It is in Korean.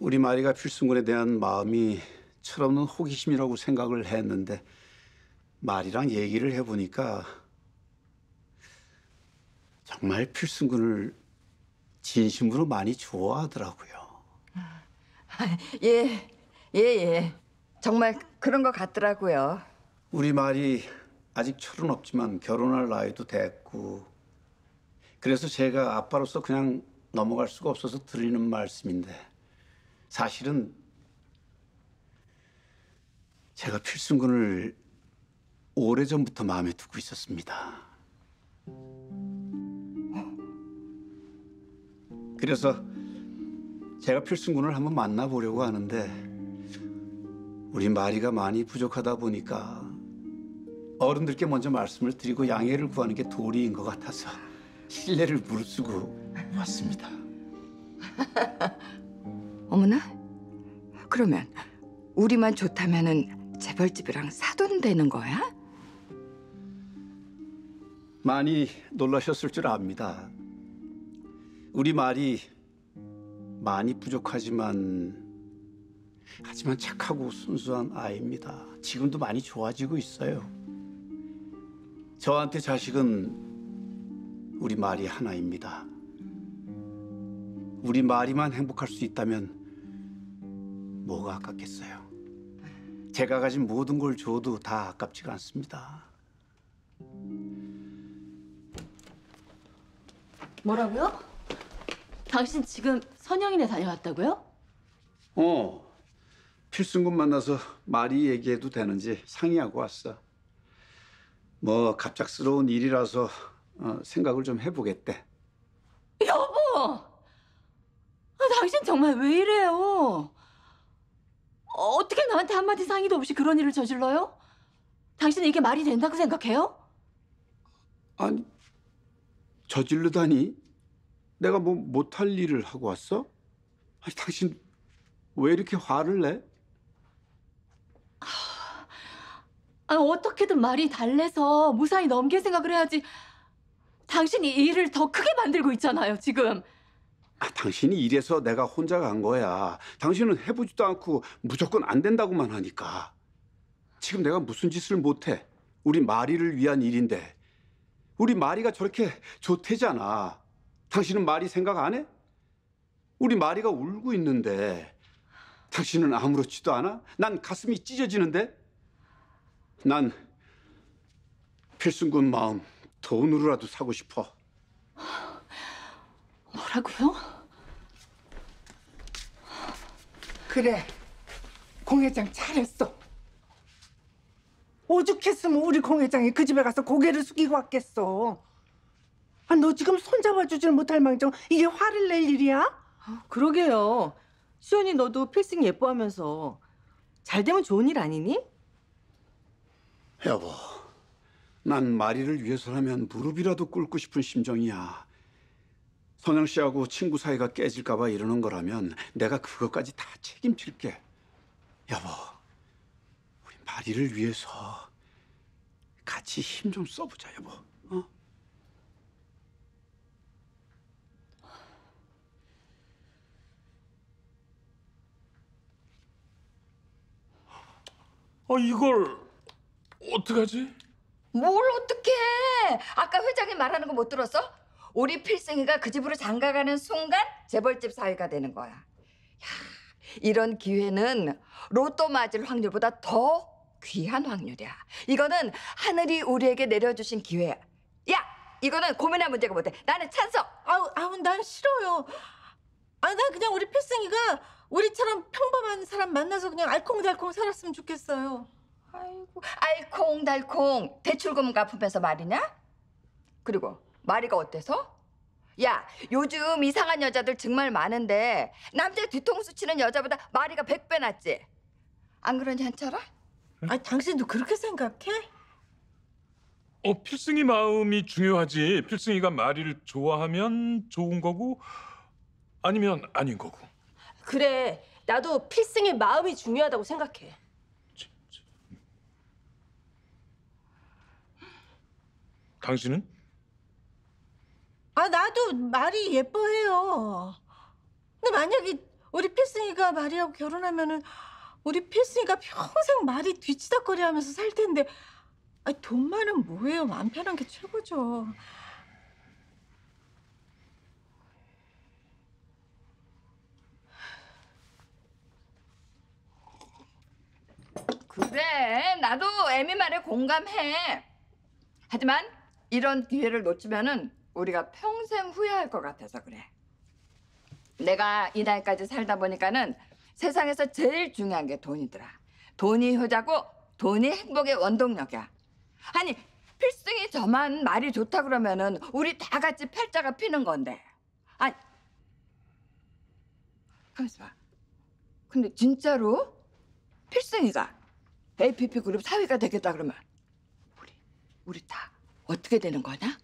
우리 마리가 필승군에 대한 마음이 철없는 호기심이라고 생각을 했는데 마리랑 얘기를 해보니까 정말 필승군을 진심으로 많이 좋아하더라고요. 예, 예, 예. 정말 그런 것 같더라고요. 우리 말이 아직 철은 없지만 결혼할 나이도 됐고 그래서 제가 아빠로서 그냥 넘어갈 수가 없어서 드리는 말씀인데 사실은 제가 필승군을 오래전부터 마음에 두고 있었습니다. 그래서 제가 필승군을 한번 만나보려고 하는데 우리 마리가 많이 부족하다 보니까 어른들께 먼저 말씀을 드리고 양해를 구하는 게 도리인 것 같아서 신뢰를 무릅쓰고 왔습니다. 어머나? 그러면 우리만 좋다면은 재벌집이랑 사돈 되는 거야? 많이 놀라셨을 줄 압니다. 우리 말이 많이 부족하지만 하지만 착하고 순수한 아이입니다. 지금도 많이 좋아지고 있어요. 저한테 자식은 우리 말이 하나입니다. 우리 마리만 행복할 수 있다면 뭐가 아깝겠어요. 제가 가진 모든 걸 줘도 다 아깝지가 않습니다. 뭐라고요? 당신 지금 선영이네 다녀왔다고요? 어. 필승군 만나서 말이 얘기해도 되는지 상의하고 왔어. 뭐 갑작스러운 일이라서 어, 생각을 좀 해보겠대. 여보! 아, 당신 정말 왜 이래요? 어, 어떻게 나한테 한마디 상의도 없이 그런 일을 저질러요? 당신은 이게 말이 된다고 생각해요? 아니, 저질르다니? 내가 뭐 못할 일을 하고 왔어? 아니, 당신 왜 이렇게 화를 내? 아, 아 어떻게든 말이 달래서 무사히 넘길 생각을 해야지. 당신이 일을 더 크게 만들고 있잖아요, 지금. 아, 당신이 이래서 내가 혼자 간 거야. 당신은 해보지도 않고 무조건 안 된다고만 하니까. 지금 내가 무슨 짓을 못해. 우리 마리를 위한 일인데. 우리 마리가 저렇게 좋대잖아. 당신은 마리 생각 안 해? 우리 마리가 울고 있는데 당신은 아무렇지도 않아? 난 가슴이 찢어지는데? 난 필승군 마음 돈으로라도 사고 싶어. 뭐라고요? 그래. 공회장 잘했어. 오죽했으면 우리 공회장이 그 집에 가서 고개를 숙이고 왔겠어. 아, 너 지금 손잡아주질 못할 망정 이게 화를 낼 일이야? 아, 그러게요. 수연이 너도 필승 예뻐하면서 잘 되면 좋은 일 아니니? 여보, 난 마리를 위해서라면 무릎이라도 꿇고 싶은 심정이야. 선영 씨하고 친구 사이가 깨질까 봐 이러는 거라면 내가 그것까지 다 책임질게. 여보, 우리 마리를 위해서 같이 힘 좀 써보자, 여보. 어? 아 이걸 어떡하지? 뭘어떻게해 아까 회장님 말하는 거 못 들었어? 우리 필승이가 그 집으로 장가가는 순간 재벌집 사위가 되는 거야. 야, 이런 기회는 로또 맞을 확률보다 더 귀한 확률이야. 이거는 하늘이 우리에게 내려주신 기회야. 야, 이거는 고민할 문제가 못해. 나는 찬성. 아우, 아우, 난 싫어요. 아, 난 그냥 우리 필승이가 우리처럼 평범한 사람 만나서 그냥 알콩달콩 살았으면 좋겠어요. 아이고, 알콩달콩 대출금 갚으면서 말이냐? 그리고 마리가 어때서? 야, 요즘 이상한 여자들 정말 많은데 남자 뒤통수 치는 여자보다 마리가 백 배 낫지? 안 그러니 한철아? 아, 당신도 그렇게 생각해? 어, 필승이 마음이 중요하지. 필승이가 마리를 좋아하면 좋은 거고 아니면 아닌 거고. 그래, 나도 필승이 마음이 중요하다고 생각해. 당신은? 아 나도 말이 예뻐해요. 근데 만약에 우리 필승이가 마리하고 결혼하면은 우리 필승이가 평생 말이 뒤치다거리하면서 살 텐데 아, 돈만은 뭐예요? 마음 편한 게 최고죠. 그래, 나도 애미 말에 공감해. 하지만 이런 기회를 놓치면은 우리가 평생 후회할 것 같아서 그래. 내가 이날까지 살다 보니까는 세상에서 제일 중요한 게 돈이더라. 돈이 효자고 돈이 행복의 원동력이야. 아니 필승이 저만 말이 좋다 그러면은 우리 다 같이 팔자가 피는 건데. 아니 가만있어 봐. 근데 진짜로 필승이가 APP 그룹 사위가 되겠다 그러면 우리 우리 다 어떻게 되는 거냐?